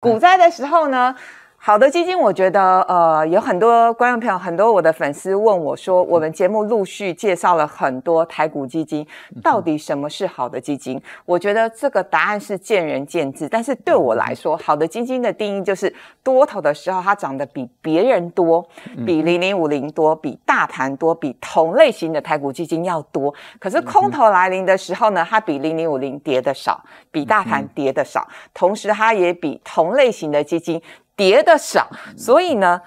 股灾的时候呢？好的基金，我觉得，呃，有很多观众朋友，很多我的粉丝问我说，我们节目陆续介绍了很多台股基金，到底什么是好的基金？我觉得这个答案是见仁见智。但是对我来说，好的基金的定义就是多头的时候它涨得比别人多，比零零五零多，比大盘多，比同类型的台股基金要多。可是空头来临的时候呢，它比零零五零跌的少，比大盘跌的少，同时它也比同类型的基金。跌的少，所以呢，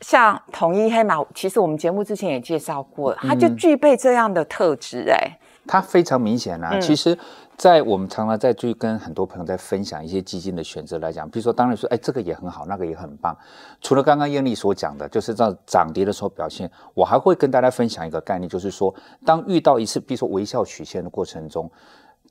像统一黑马，其实我们节目之前也介绍过它就具备这样的特质，哎，它非常明显啊。其实，在我们常常在去跟很多朋友在分享一些基金的选择来讲，比如说，当然说，哎，这个也很好，那个也很棒。除了刚刚艳丽所讲的，就是在涨跌的时候表现，我还会跟大家分享一个概念，就是说，当遇到一次，比如说微笑曲线的过程中。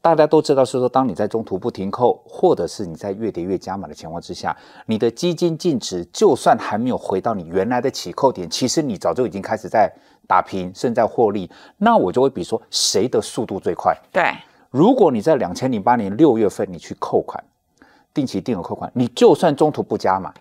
大家都知道，是说当你在中途不停扣，或者是你在越跌越加码的情况之下，你的基金净值就算还没有回到你原来的起扣点，其实你早就已经开始在打平，甚至在获利。那我就会比说谁的速度最快？对，如果你在两千零八年六月份你去扣款，定期定额扣款，你就算中途不加码，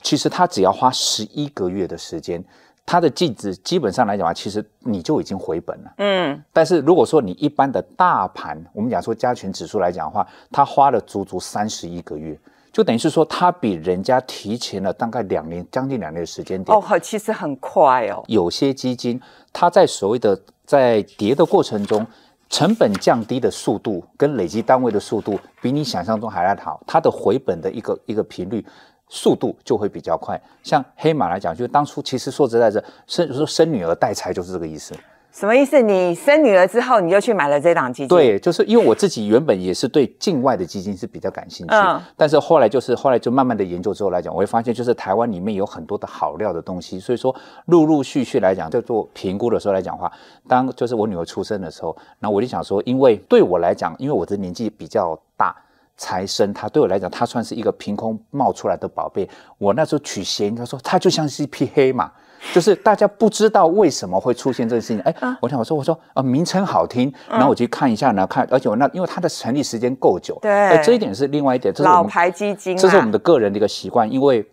其实它只要花十一个月的时间。它的净值基本上来讲啊，其实你就已经回本了。嗯，但是如果说你一般的大盘，我们讲说加权指数来讲的话，它花了足足三十一个月，就等于是说它比人家提前了大概两年，将近两年的时间点。哦，其实很快哦。有些基金它在所谓的在跌的过程中，成本降低的速度跟累积单位的速度，比你想象中还要好，它的回本的一个一个频率。速度就会比较快，像黑马来讲，就当初其实说实在着，生说生女儿带财就是这个意思。什么意思？你生女儿之后，你就去买了这档基金？对，就是因为我自己原本也是对境外的基金是比较感兴趣，但是后来就是后来就慢慢的研究之后来讲，我会发现就是台湾里面有很多的好料的东西，所以说陆陆续续来讲，在做评估的时候来讲话，当就是我女儿出生的时候，那我就想说，因为对我来讲，因为我的年纪比较大。财生，他对我来讲，他算是一个凭空冒出来的宝贝。我那时候取谐音，他说他就像是一匹黑马，就是大家不知道为什么会出现这个事情。哎，我想我说我说啊，名称好听，然后我去看一下呢，看而且我那因为它的成立时间够久，对，这一点是另外一点，老牌基金，这是我们的个人的一个习惯，因为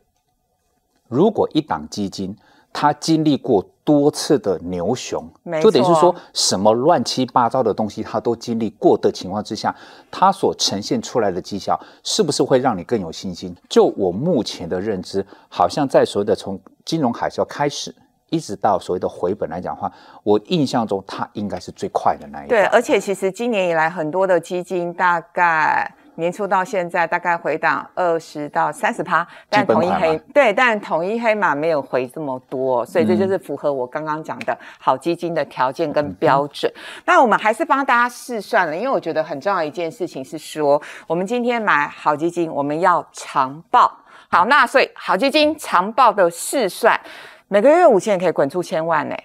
如果一档基金它经历过。多次的牛熊，就等于是说什么乱七八糟的东西，他都经历过的情况之下，他所呈现出来的绩效，是不是会让你更有信心？就我目前的认知，好像在所谓的从金融海啸开始，一直到所谓的回本来讲话，我印象中它应该是最快的那一对，而且其实今年以来很多的基金大概。年初到现在大概回档二十到三十趴，但统一黑对，但统一黑马没有回这么多，所以这就是符合我刚刚讲的好基金的条件跟标准。那我们还是帮大家试算了，因为我觉得很重要一件事情是说，我们今天买好基金，我们要长报，好纳税，好基金长报的试算，每个月五千也可以滚出千万呢。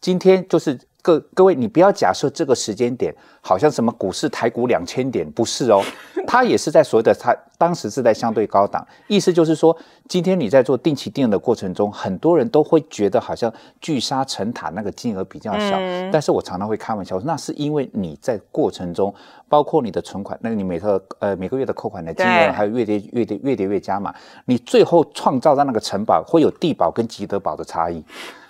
今天就是。各各位，你不要假设这个时间点好像什么股市台股两千点，不是哦，它也是在所谓的它当时是在相对高档，意思就是说，今天你在做定期定的过程中，很多人都会觉得好像聚沙成塔那个金额比较小，但是我常常会开玩笑说，那是因为你在过程中，包括你的存款，那你每个呃每个月的扣款的金额，还有越跌越跌越跌越加嘛，你最后创造的那个城堡会有地堡跟吉德堡的差异。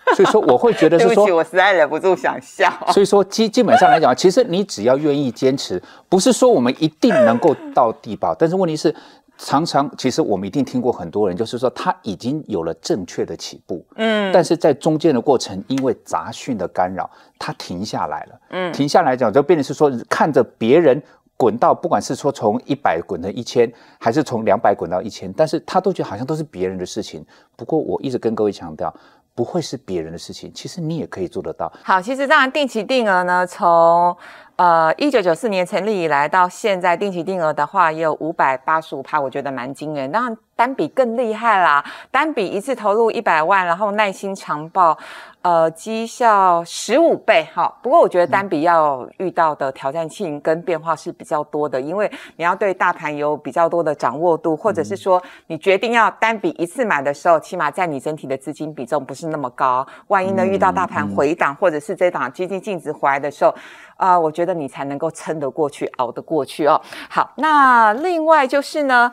所以说，我会觉得，是说，我实在忍不住想笑。所以说，基基本上来讲，其实你只要愿意坚持，不是说我们一定能够到地堡，但是问题是，常常其实我们一定听过很多人，就是说他已经有了正确的起步，嗯，但是在中间的过程，因为杂讯的干扰，他停下来了，嗯，停下来讲就变成是说，看着别人滚到，不管是说从一百滚到一千，还是从两百滚到一千，但是他都觉得好像都是别人的事情。不过我一直跟各位强调。不会是别人的事情，其实你也可以做得到。好，其实当然定期定额呢，从呃一九九四年成立以来到现在，定期定额的话也有五百八十五趴，我觉得蛮惊人。当然。单笔更厉害啦！单笔一次投入一百万，然后耐心长报，呃，绩效十五倍。哈。不过我觉得单笔要遇到的挑战性跟变化是比较多的，因为你要对大盘有比较多的掌握度，或者是说你决定要单笔一次买的时候，起码在你整体的资金比重不是那么高。万一呢遇到大盘回档或者是这档，基金净值回来的时候，啊，我觉得你才能够撑得过去，熬得过去哦。好，那另外就是呢。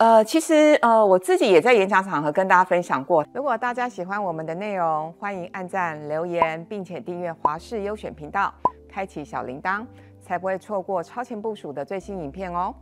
呃，其实呃，我自己也在演讲场合跟大家分享过。如果大家喜欢我们的内容，欢迎按赞、留言，并且订阅华视优选频道，开启小铃铛，才不会错过超前部署的最新影片哦。